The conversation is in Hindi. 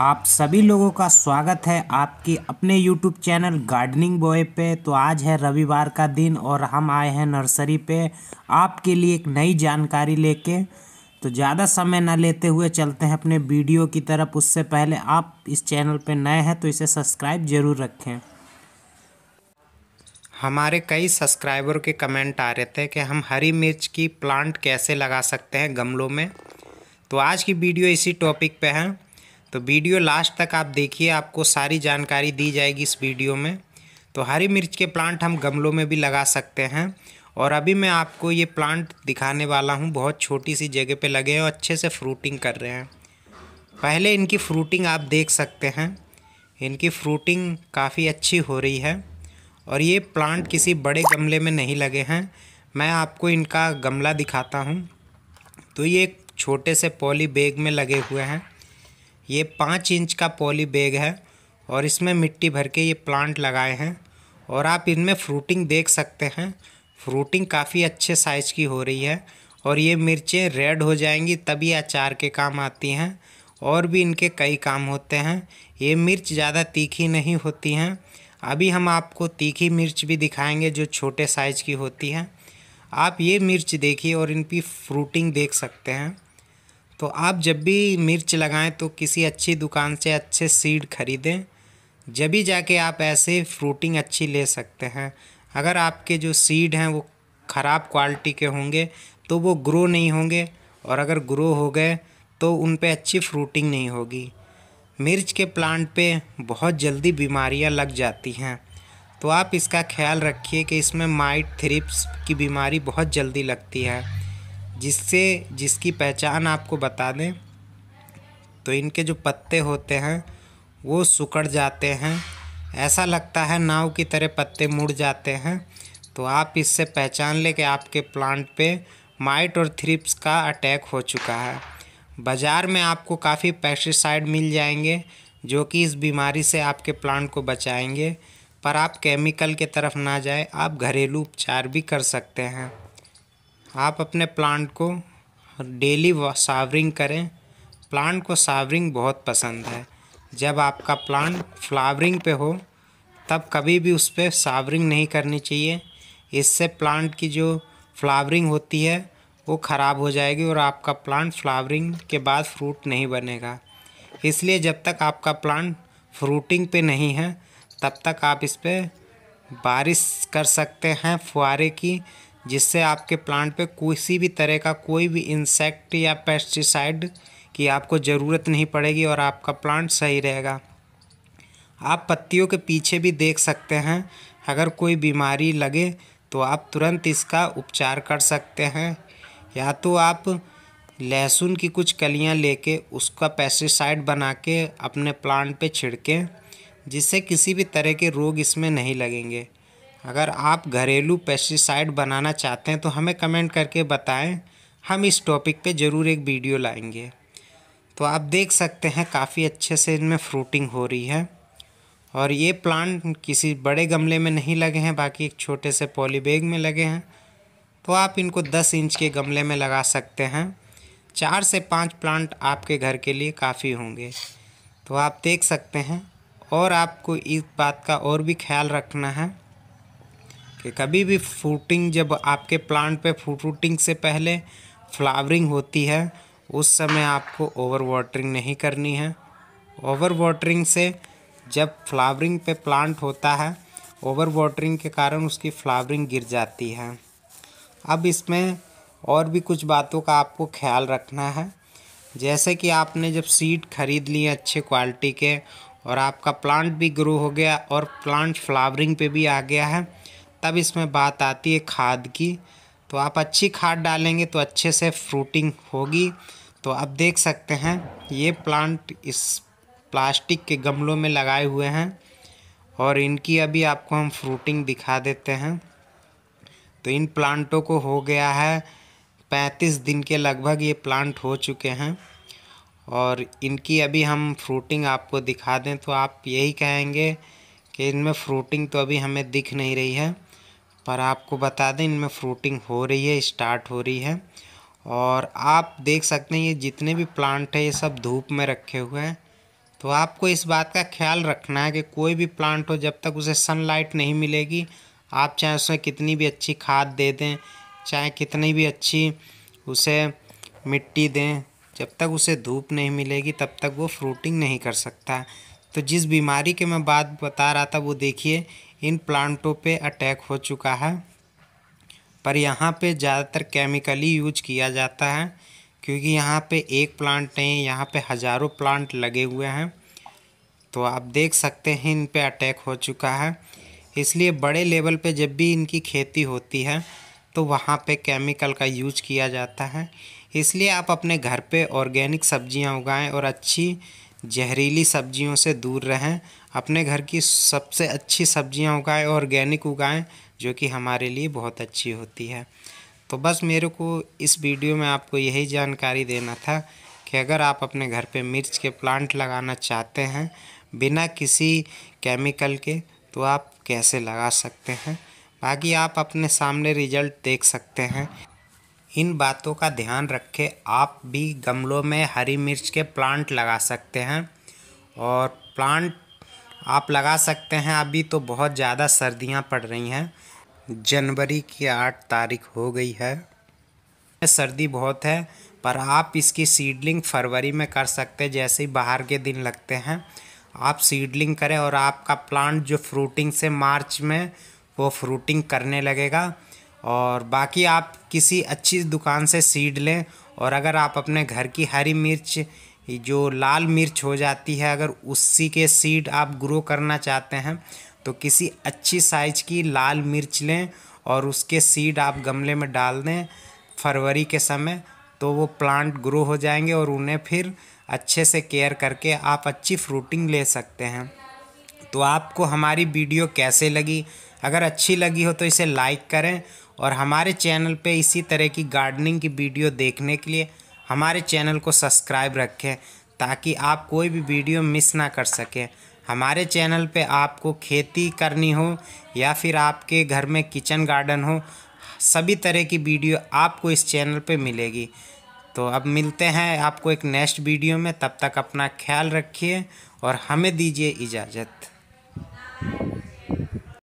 आप सभी लोगों का स्वागत है आपके अपने यूट्यूब चैनल गार्डनिंग बॉय पे तो आज है रविवार का दिन और हम आए हैं नर्सरी पे आपके लिए एक नई जानकारी लेके तो ज़्यादा समय ना लेते हुए चलते हैं अपने वीडियो की तरफ उससे पहले आप इस चैनल पे नए हैं तो इसे सब्सक्राइब ज़रूर रखें हमारे कई सब्सक्राइबर के कमेंट आ रहे थे कि हम हरी मिर्च की प्लांट कैसे लगा सकते हैं गमलों में तो आज की वीडियो इसी टॉपिक पे है तो वीडियो लास्ट तक आप देखिए आपको सारी जानकारी दी जाएगी इस वीडियो में तो हरी मिर्च के प्लांट हम गमलों में भी लगा सकते हैं और अभी मैं आपको ये प्लांट दिखाने वाला हूँ बहुत छोटी सी जगह पे लगे हैं और अच्छे से फ्रूटिंग कर रहे हैं पहले इनकी फ्रूटिंग आप देख सकते हैं इनकी फ्रूटिंग काफ़ी अच्छी हो रही है और ये प्लांट किसी बड़े गमले में नहीं लगे हैं मैं आपको इनका गमला दिखाता हूँ तो ये एक छोटे से पॉली बैग में लगे हुए हैं ये पाँच इंच का पॉली बैग है और इसमें मिट्टी भर के ये प्लांट लगाए हैं और आप इनमें फ्रूटिंग देख सकते हैं फ्रूटिंग काफ़ी अच्छे साइज़ की हो रही है और ये मिर्चें रेड हो जाएंगी तभी अचार के काम आती हैं और भी इनके कई काम होते हैं ये मिर्च ज़्यादा तीखी नहीं होती हैं अभी हम आपको तीखी मिर्च भी दिखाएंगे जो छोटे साइज़ की होती हैं आप ये मिर्च देखिए और इन फ्रूटिंग देख सकते हैं तो आप जब भी मिर्च लगाएं तो किसी अच्छी दुकान से अच्छे सीड खरीदें जब ही जाके आप ऐसे फ्रूटिंग अच्छी ले सकते हैं अगर आपके जो सीड हैं वो ख़राब क्वालिटी के होंगे तो वो ग्रो नहीं होंगे और अगर ग्रो हो गए तो उन पर अच्छी फ्रूटिंग नहीं होगी मिर्च के प्लांट पे बहुत जल्दी बीमारियां लग जाती हैं तो आप इसका ख्याल रखिए कि इसमें माइट थ्रिप्स की बीमारी बहुत जल्दी लगती है जिससे जिसकी पहचान आपको बता दें तो इनके जो पत्ते होते हैं वो सुकड़ जाते हैं ऐसा लगता है नाव की तरह पत्ते मुड़ जाते हैं तो आप इससे पहचान लें कि आपके प्लांट पे माइट और थ्रिप्स का अटैक हो चुका है बाज़ार में आपको काफ़ी पेस्टिसाइड मिल जाएंगे जो कि इस बीमारी से आपके प्लांट को बचाएंगे पर आप केमिकल के तरफ ना जाए आप घरेलू उपचार भी कर सकते हैं आप अपने प्लांट को डेली सावरिंग करें प्लांट को सावरिंग बहुत पसंद है जब आपका प्लांट फ्लावरिंग पे हो तब कभी भी उस पर सावरिंग नहीं करनी चाहिए इससे प्लांट की जो फ्लावरिंग होती है वो ख़राब हो जाएगी और आपका प्लांट फ्लावरिंग के बाद फ्रूट नहीं बनेगा इसलिए जब तक आपका प्लांट फ्रूटिंग पे नहीं है तब तक आप इस पर बारिश कर सकते हैं फुहारे की जिससे आपके प्लांट पे किसी भी तरह का कोई भी इंसेक्ट या पेस्टिसाइड की आपको ज़रूरत नहीं पड़ेगी और आपका प्लांट सही रहेगा आप पत्तियों के पीछे भी देख सकते हैं अगर कोई बीमारी लगे तो आप तुरंत इसका उपचार कर सकते हैं या तो आप लहसुन की कुछ कलियां लेके उसका पेस्टिसाइड बना के अपने प्लांट पे छिड़कें जिससे किसी भी तरह के रोग इसमें नहीं लगेंगे अगर आप घरेलू पेस्टिसाइड बनाना चाहते हैं तो हमें कमेंट करके बताएं हम इस टॉपिक पे ज़रूर एक वीडियो लाएंगे तो आप देख सकते हैं काफ़ी अच्छे से इनमें फ्रूटिंग हो रही है और ये प्लांट किसी बड़े गमले में नहीं लगे हैं बाकी एक छोटे से पॉलीबैग में लगे हैं तो आप इनको दस इंच के गमले में लगा सकते हैं चार से पाँच प्लांट आपके घर के लिए काफ़ी होंगे तो आप देख सकते हैं और आपको इस बात का और भी ख्याल रखना है कि कभी भी फ्रूटिंग जब आपके प्लांट पे फ्रूटिंग से पहले फ्लावरिंग होती है उस समय आपको ओवर वाटरिंग नहीं करनी है ओवर वाटरिंग से जब फ्लावरिंग पे प्लांट होता है ओवर वाटरिंग के कारण उसकी फ्लावरिंग गिर जाती है अब इसमें और भी कुछ बातों का आपको ख्याल रखना है जैसे कि आपने जब सीड खरीद लिए अच्छे क्वालिटी के और आपका प्लांट भी ग्रो हो गया और प्लांट फ्लावरिंग पे भी आ गया है तब इसमें बात आती है खाद की तो आप अच्छी खाद डालेंगे तो अच्छे से फ्रूटिंग होगी तो आप देख सकते हैं ये प्लांट इस प्लास्टिक के गमलों में लगाए हुए हैं और इनकी अभी आपको हम फ्रूटिंग दिखा देते हैं तो इन प्लांटों को हो गया है पैंतीस दिन के लगभग ये प्लांट हो चुके हैं और इनकी अभी हम फ्रूटिंग आपको दिखा दें तो आप यही कहेंगे कि इनमें फ्रूटिंग तो अभी हमें दिख नहीं रही है पर आपको बता दें इनमें फ्रूटिंग हो रही है स्टार्ट हो रही है और आप देख सकते हैं ये जितने भी प्लांट हैं ये सब धूप में रखे हुए हैं तो आपको इस बात का ख्याल रखना है कि कोई भी प्लांट हो जब तक उसे सनलाइट नहीं मिलेगी आप चाहे उसमें कितनी भी अच्छी खाद दे दें चाहे कितनी भी अच्छी उसे मिट्टी दें जब तक उसे धूप नहीं मिलेगी तब तक वो फ्रूटिंग नहीं कर सकता तो जिस बीमारी के मैं बात बता रहा था वो देखिए इन प्लांटों पे अटैक हो चुका है पर यहाँ पे ज़्यादातर केमिकली यूज किया जाता है क्योंकि यहाँ पे एक प्लांट नहीं यहाँ पे हज़ारों प्लांट लगे हुए हैं तो आप देख सकते हैं इन पे अटैक हो चुका है इसलिए बड़े लेवल पे जब भी इनकी खेती होती है तो वहाँ पे केमिकल का यूज किया जाता है इसलिए आप अपने घर पे ऑर्गेनिक सब्जियाँ उगाएँ और अच्छी जहरीली सब्जियों से दूर रहें अपने घर की सबसे अच्छी सब्जियां उगाएं ऑर्गेनिक उगाएं जो कि हमारे लिए बहुत अच्छी होती है तो बस मेरे को इस वीडियो में आपको यही जानकारी देना था कि अगर आप अपने घर पे मिर्च के प्लांट लगाना चाहते हैं बिना किसी केमिकल के तो आप कैसे लगा सकते हैं बाकी आप अपने सामने रिजल्ट देख सकते हैं इन बातों का ध्यान रखें आप भी गमलों में हरी मिर्च के प्लांट लगा सकते हैं और प्लांट आप लगा सकते हैं अभी तो बहुत ज़्यादा सर्दियां पड़ रही हैं जनवरी की आठ तारीख हो गई है सर्दी बहुत है पर आप इसकी सीडलिंग फरवरी में कर सकते हैं जैसे ही बाहर के दिन लगते हैं आप सीडलिंग करें और आपका प्लांट जो फ्रूटिंग से मार्च में वो फ्रूटिंग करने लगेगा और बाकी आप किसी अच्छी दुकान से सीड लें और अगर आप अपने घर की हरी मिर्च जो लाल मिर्च हो जाती है अगर उसी के सीड आप ग्रो करना चाहते हैं तो किसी अच्छी साइज की लाल मिर्च लें और उसके सीड आप गमले में डाल दें फरवरी के समय तो वो प्लांट ग्रो हो जाएंगे और उन्हें फिर अच्छे से केयर करके आप अच्छी फ्रूटिंग ले सकते हैं तो आपको हमारी वीडियो कैसे लगी अगर अच्छी लगी हो तो इसे लाइक करें और हमारे चैनल पे इसी तरह की गार्डनिंग की वीडियो देखने के लिए हमारे चैनल को सब्सक्राइब रखें ताकि आप कोई भी वीडियो मिस ना कर सकें हमारे चैनल पे आपको खेती करनी हो या फिर आपके घर में किचन गार्डन हो सभी तरह की वीडियो आपको इस चैनल पे मिलेगी तो अब मिलते हैं आपको एक नेक्स्ट वीडियो में तब तक अपना ख्याल रखिए और हमें दीजिए इजाज़त